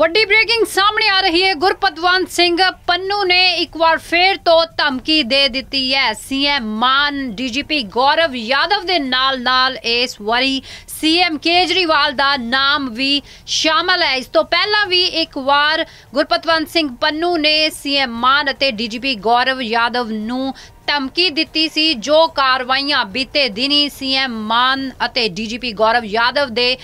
ਵੱਡੀ ਬ੍ਰੇਕਿੰਗ ਸਾਹਮਣੇ ਆ ਰਹੀ ਹੈ ਗੁਰਪਦਵੰਤ ਸਿੰਘ ਪੰਨੂ ਨੇ ਇੱਕ ਵਾਰ ਫੇਰ ਤੋਂ ਧਮਕੀ ਦੇ ਦਿੱਤੀ ਹੈ ਸੀਐਮ ਮਾਨ ਡੀਜੀਪੀ ਗੌਰਵ ਯਾਦਵ ਦੇ ਨਾਲ ਨਾਲ ਇਸ ਵਾਰੀ ਸੀਐਮ ਕੇਜਰੀਵਾਲ ਦਾ ਨਾਮ ਵੀ ਸ਼ਾਮਲ ਹੈ ਇਸ ਤੋਂ ਪਹਿਲਾਂ ਵੀ ਇੱਕ ਵਾਰ ਗੁਰਪਤਵੰਤ ਸਿੰਘ ਪੰਨੂ ਨੇ ਸੀਐਮ ਮਾਨ ਅਤੇ ਡੀਜੀਪੀ ਗੌਰਵ ਯਾਦਵ ਨੂੰ ਧਮਕੀ ਦਿੱਤੀ ਸੀ ਜੋ ਕਾਰਵਾਈਆਂ ਬੀਤੇ ਦਿਨੀ ਸੀਐਮ ਮਾਨ ਅਤੇ ਡੀਜੀਪੀ ਗੌਰਵ ਯਾਦਵ ਦੇ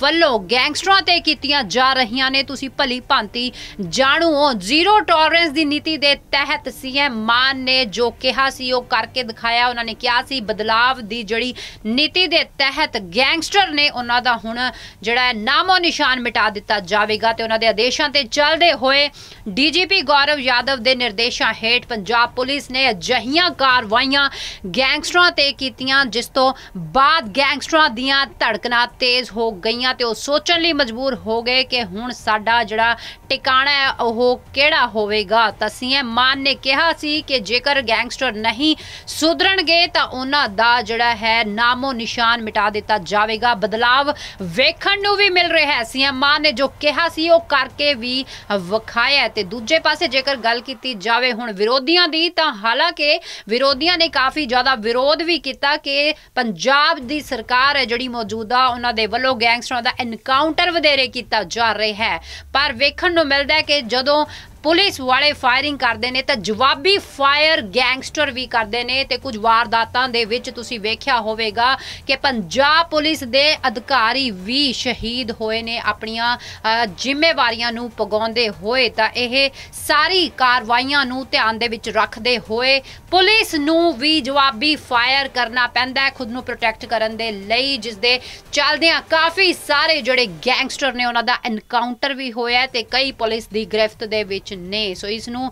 ਵੱਲੋਂ ਗੈਂਗਸਟਰਾਂ ਤੇ ਕੀਤੀਆਂ ਜਾ ਰਹੀਆਂ ਨੇ ਤੁਸੀਂ ਭਲੀ ਭਾਂਤੀ ਜਾਣੂ ਹੋ ਜ਼ੀਰੋ ਟੋਲਰੈਂਸ ਦੀ ਨੀਤੀ ਦੇ ਤਹਿਤ ਸੀਐਮ ਮਾਨ ਨੇ ਜੋ ਕਿਹਾ ਸੀ ਉਹ ਕਰਕੇ ਦਿਖਾਇਆ ਉਹਨਾਂ ਨੇ ਕਿਹਾ ਸੀ ਬਦਲਾਵ ਦੀ ਜਿਹੜੀ ਨੀਤੀ ਦੇ ਤਹਿਤ ਗੈਂਗਸਟਰ ਨੇ ਉਹਨਾਂ ਦਾ ਹੁਣ ਜਿਹੜਾ ਨਾਮੋ ਨਿਸ਼ਾਨ ਮਿਟਾ ਦਿੱਤਾ ਜਾਵੇਗਾ ਤੇ ਉਹਨਾਂ ਦੇ ਆਦੇਸ਼ਾਂ ਤੇ ਚੱਲਦੇ ਹੋਏ ਡੀਜੀਪੀ ਗੌਰਵ ਯਾਦਵ ਦੇ ਨਿਰਦੇਸ਼ਾਂ ਹੇਠ ਪੰਜਾਬ ਪੁਲਿਸ ਨੇ ਅਜਹੀਆਂ ਸਾਰੀਆਂ ਕਾਰਵਾਈਆਂ ਗੈਂਗਸਟਰਾਂ ਤੇ ਕੀਤੀਆਂ ਜਿਸ ਤੋਂ ਬਾਅਦ ਗੈਂਗਸਟਰਾਂ ਦੀਆਂ ਧੜਕਣਾਂ ਤੇਜ਼ ਹੋ ਗਈਆਂ ਤੇ ਉਹ ਸੋਚਣ ਲਈ ਮਜਬੂਰ ਹੋ ਗਏ ਕਿ ਹੁਣ ਸਾਡਾ ਜਿਹੜਾ ਟਿਕਾਣਾ ਹੈ ਉਹ ਕਿਹੜਾ ਹੋਵੇਗਾ ਤਾਂ ਸੀਐਮ ਮਾਨ ਨੇ ਕਿਹਾ ਸੀ ਕਿ ਜੇਕਰ ਗੈਂਗਸਟਰ ਨਹੀਂ ਸੁਧਰਨਗੇ ਤਾਂ ਉਹਨਾਂ ਦਾ ਜਿਹੜਾ ਹੈ ਨਾਮੋ ਨਿਸ਼ਾਨ ਮਿਟਾ ਦਿੱਤਾ ਜਾਵੇਗਾ ਬਦਲਾਵ ਵੇਖਣ ਨੂੰ ਵੀ ਮਿਲ ਰਿਹਾ ਹੈ ਸੀਐਮ ਮਾਨ ਨੇ ਜੋ ਕਿਹਾ ਸੀ ਉਹ ਕਰਕੇ ਵੀ ਵਿਖਾਇਆ ਤੇ ਦੂਜੇ ਪਾਸੇ ਜੇਕਰ ਗੱਲ ਕੀਤੀ ਜਾਵੇ ਹੁਣ ਵਿਰੋਧੀਆਂ ਦੀ ਤਾਂ ਹਾਲਾਂਕਿ ਵਿਰੋਧੀਆਂ ਨੇ ਕਾਫੀ ਜ਼ਿਆਦਾ ਵਿਰੋਧ ਵੀ ਕੀਤਾ ਕਿ ਪੰਜਾਬ ਦੀ ਸਰਕਾਰ ਹੈ ਜਿਹੜੀ ਮੌਜੂਦਾ ਉਹਨਾਂ ਦੇ ਵੱਲੋਂ ਗੈਂਗਸਟਰਾਂ ਦਾ ਐਨਕਾਊਂਟਰ ਵਧੇਰੇ ਕੀਤਾ ਜਾ ਰਿਹਾ ਹੈ ਪਰ ਵੇਖਣ ਨੂੰ ਮਿਲਦਾ ਹੈ ਕਿ ਜਦੋਂ ਪੁਲਿਸ ਵਾਲੇ ਫਾਇਰਿੰਗ ਕਰਦੇ ਨੇ ਤਾਂ ਜਵਾਬੀ ਫਾਇਰ ਗੈਂਗਸਟਰ ਵੀ ਕਰਦੇ ਨੇ ਤੇ ਕੁਝ ਵਾਰਦਾਤਾਂ ਦੇ ਵਿੱਚ ਤੁਸੀਂ ਵੇਖਿਆ ਹੋਵੇਗਾ ਕਿ ਪੰਜਾਬ ਪੁਲਿਸ ਦੇ ਅਧਿਕਾਰੀ ਵੀ ਸ਼ਹੀਦ ਹੋਏ ਨੇ ਆਪਣੀਆਂ ਜ਼ਿੰਮੇਵਾਰੀਆਂ ਨੂੰ ਪਗਾਉਂਦੇ ਹੋਏ ਤਾਂ ਇਹ ਸਾਰੀ ਕਾਰਵਾਈਆਂ ਨੂੰ ਧਿਆਨ ਦੇ ਵਿੱਚ ਰੱਖਦੇ ਹੋਏ ਪੁਲਿਸ ਨੂੰ ਵੀ ਜਵਾਬੀ ਫਾਇਰ ਕਰਨਾ ਪੈਂਦਾ ਹੈ ਖੁਦ ਨੂੰ ਪ੍ਰੋਟੈਕਟ ਕਰਨ ਦੇ ਲਈ ਜਿਸ ਦੇ ਚੱਲਦਿਆਂ ਕਾਫੀ ਸਾਰੇ ਜਿਹੜੇ ਗੈਂਗਸਟਰ ਨੇ ਉਹਨਾਂ ਦਾ ਐਨਕਾਊਂਟਰ ਵੀ ਹੋਇਆ ਤੇ ਕਈ ਪੁਲਿਸ ਦੀ ਗ੍ਰਿਫਤ ਦੇ ਵਿੱਚ ਨੇ ਸੋ ਇਸ ਨੂੰ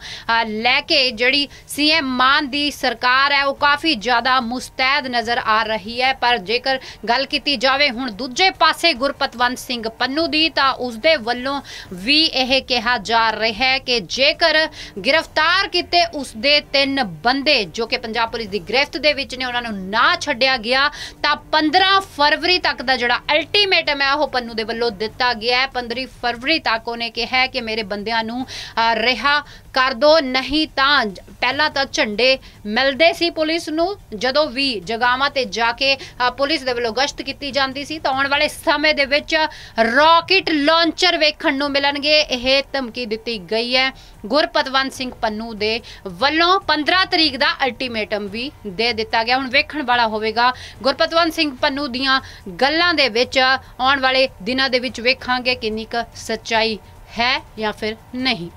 ਲੈ ਕੇ ਜਿਹੜੀ ਸੀਐਮ ਮਾਨ ਦੀ ਸਰਕਾਰ ਹੈ ਉਹ ਕਾਫੀ ਜ਼ਿਆਦਾ ਮੁਸਤੈਦ ਨਜ਼ਰ ਆ ਰਹੀ ਹੈ ਪਰ ਜੇਕਰ ਗੱਲ ਕੀਤੀ ਜਾਵੇ ਹੁਣ ਦੂਜੇ ਪਾਸੇ ਗੁਰਪਤਵੰਤ ਸਿੰਘ ਪੰਨੂ ਦੀ ਤਾਂ ਉਸ ਦੇ ਵੱਲੋਂ ਵੀ ਇਹ ਕਿਹਾ ਜਾ ਰਿਹਾ ਹੈ ਕਿ ਜੇਕਰ ਗ੍ਰਿਫਤਾਰ ਕੀਤੇ ਉਸ ਦੇ ਤਿੰਨ ਬੰਦੇ ਜੋ ਕਿ ਪੰਜਾਬ ਪੁਲਿਸ ਦੀ ਗ੍ਰਿਫਤ ਦੇ ਵਿੱਚ ਨੇ ਉਹਨਾਂ ਨੂੰ ਨਾ ਛੱਡਿਆ ਗਿਆ ਤਾਂ 15 ਫਰਵਰੀ ਤੱਕ ਦਾ ਜਿਹੜਾ ਅਲਟੀਮੇਟਮ ਹੈ ਉਹ ਪੰਨੂ ਦੇ ਵੱਲੋਂ ਦਿੱਤਾ ਗਿਆ ਹੈ 15 ਫਰਵਰੀ ਤੱਕ ਉਹਨੇ ਕਿਹਾ ਕਿ ਮੇਰੇ ਬੰਦਿਆਂ ਨੂੰ ਰਿਹਾ ਕਰ ਦੋ ਨਹੀਂ ਤਾਂ ਪਹਿਲਾਂ ਤਾਂ ਝੰਡੇ ਮਿਲਦੇ ਸੀ ਪੁਲਿਸ ਨੂੰ ਜਦੋਂ ਵੀ ਜਗਾਵਾਂ ਤੇ ਜਾ ਕੇ ਪੁਲਿਸ ਦੇ ਵੱਲੋਂ ਗਸ਼ਤ ਕੀਤੀ ਜਾਂਦੀ ਸੀ ਤਾਂ ਆਉਣ ਵਾਲੇ ਸਮੇਂ ਦੇ ਵਿੱਚ ਰਾਕਟ ਲਾਂਚਰ ਵੇਖਣ ਨੂੰ ਮਿਲਣਗੇ ਇਹ ਧਮਕੀ ਦਿੱਤੀ ਗਈ ਹੈ ਗੁਰਪਤਵੰਤ ਸਿੰਘ ਪੰਨੂ ਦੇ ਵੱਲੋਂ 15 ਤਰੀਕ ਦਾ ਅਲਟੀਮੇਟਮ ਵੀ ਦੇ ਦਿੱਤਾ ਗਿਆ ਹੁਣ ਵੇਖਣ ਵਾਲਾ ਹੋਵੇਗਾ ਗੁਰਪਤਵੰਤ ਸਿੰਘ ਪੰਨੂ ਦੀਆਂ ਗੱਲਾਂ ਦੇ ਵਿੱਚ ਆਉਣ ਵਾਲੇ ਦਿਨਾਂ ਦੇ ਵਿੱਚ ਵੇਖਾਂਗੇ ਕਿੰਨੀ ਕੁ ਸੱਚਾਈ ਹੈ ਜਾਂ ਫਿਰ ਨਹੀਂ